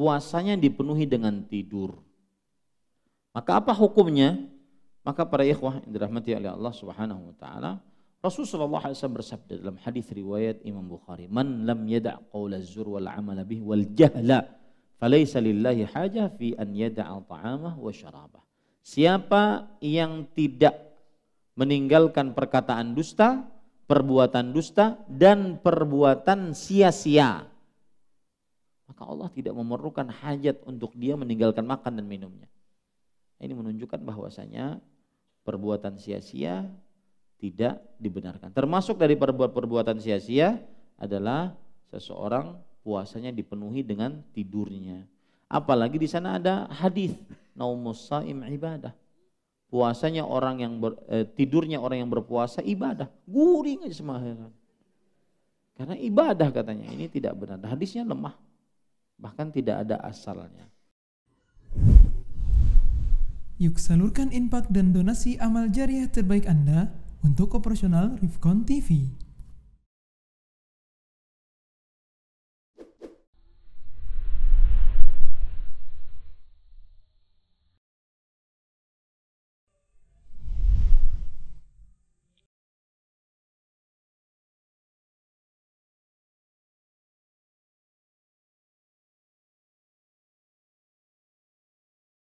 puasanya dipenuhi dengan tidur. Maka apa hukumnya? Maka para ikhwah yang dirahmati oleh Allah Subhanahu wa taala, Rasul sallallahu alaihi wasallam bersabda dalam hadis riwayat Imam Bukhari, "Man lam yada' az zur wal amala bih wal jahla, falaysa lillahi hajah fi an yada'a ta'amah wa syarabah." Siapa yang tidak meninggalkan perkataan dusta, perbuatan dusta dan perbuatan sia-sia maka Allah tidak memerlukan hajat untuk dia meninggalkan makan dan minumnya. Ini menunjukkan bahwasanya perbuatan sia-sia tidak dibenarkan. Termasuk dari perbuatan sia-sia adalah seseorang puasanya dipenuhi dengan tidurnya. Apalagi di sana ada hadis naumus saim ibadah. Puasanya orang yang ber, eh, tidurnya orang yang berpuasa ibadah. Guring aja semalam. Karena ibadah katanya ini tidak benar. Hadisnya lemah bahkan tidak ada asalnya. Yuk salurkan impak dan donasi amal jariah terbaik Anda untuk operasional Rifkon TV.